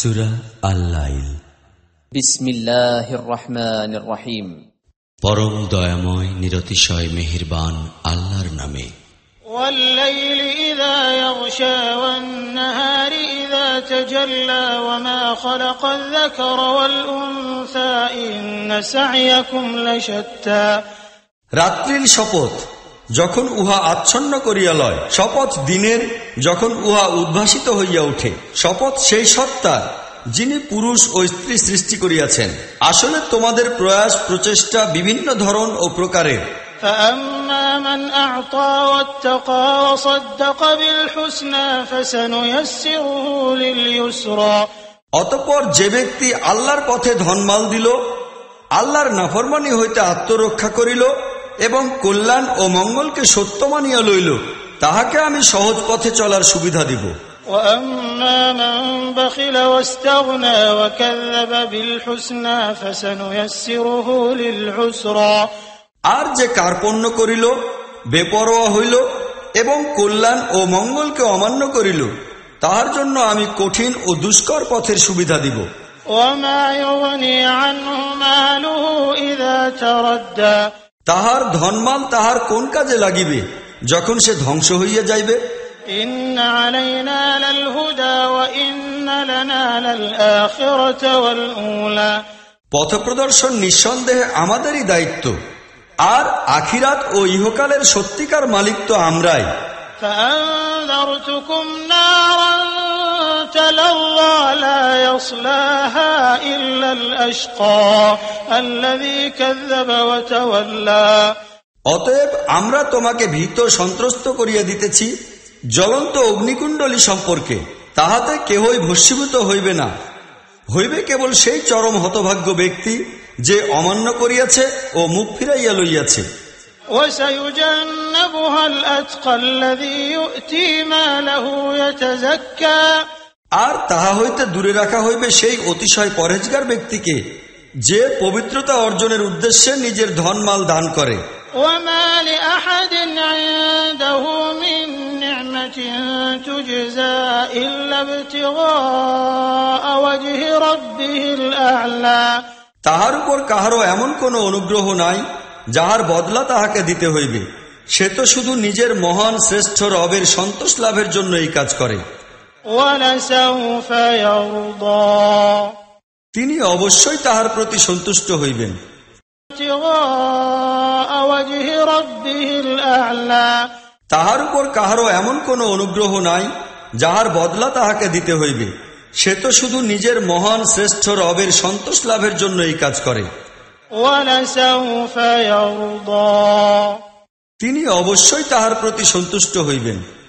সুরা আল্লাইল বিসমিল্লাহির রহমানির রহিম পরম দয়াময় নিরতিশয় মেহেরবান আল্লাহর নামে والليل إذا يغشى والنهار إذا تجلى وما خلق الذكر والأنثى إن سعيكم لشتى রাত্রির শপথ যখন উহা আচ্ছন্ন করিয়া লয় শপথ দিনের যখন উহা উদ্ভাসিত হইয়া উঠে শপথ সেই সত্তার যিনি পুরুষ ও স্ত্রী সৃষ্টি করিয়াছেন আসলে তোমাদের প্রয়াস প্রচেষ্টা বিভিন্ন ধরন ও প্রকারের অতপর যে ব্যক্তি আল্লাহর পথে ধনমাল দিল আল্লাহর নাফরমানি হইতে আত্মরক্ষা করিল এবং কল্যাণ ও মঙ্গলকে সত্য মানিয়া লইল তাহাকে আমি সহজ পথে চলার সুবিধা দিব আর যে কার্পণ্য করিল বেপরোয়া হইল এবং কল্যাণ ও মঙ্গলকে অমান্য করিল তাহার জন্য আমি কঠিন ও দুষ্কর পথের সুবিধা দিব وما يغني তাহার ধনমাল তাহার কোন কাজে লাগিবে যখন সে ধ্বংস হইয়া যাইবে পথপ্রদর্শন নিঃসন্দেহে আমাদেরই দায়িত্ব আর আখিরাত ও ইহকালের সত্যিকার মালিক তো আমরাই فأنذرتكم لا يصلاها إلا الأشقى الذي كذب وتولى অতএব আমরা তোমাকে ভীত সন্ত্রস্ত করিয়া দিতেছি জ্বলন্ত অগ্নিকুণ্ডলী সম্পর্কে তাহাতে কেহই ভস্মীভূত হইবে না হইবে কেবল সেই চরম হতভাগ্য ব্যক্তি যে অমান্য করিয়াছে ও মুখ ফিরাইয়া লইয়াছে وسيجنبها আর তাহা হইতে দূরে রাখা হইবে সেই অতিশয় পরেজগার ব্যক্তিকে যে পবিত্রতা অর্জনের উদ্দেশ্যে নিজের ধনমাল দান করে তাহার উপর কাহারও এমন কোনো অনুগ্রহ নাই যাহার বদলা তাহাকে দিতে হইবে সে তো শুধু নিজের মহান শ্রেষ্ঠ রবের সন্তোষ লাভের জন্য এই কাজ করে তিনি অবশ্যই তাহার প্রতি সন্তুষ্ট হইবেন তাহার উপর কাহারও এমন কোন অনুগ্রহ নাই যাহার বদলা তাহাকে দিতে হইবে সে তো শুধু নিজের মহান শ্রেষ্ঠ রবের সন্তোষ লাভের জন্য এই কাজ করে তিনি অবশ্যই তাহার প্রতি সন্তুষ্ট হইবেন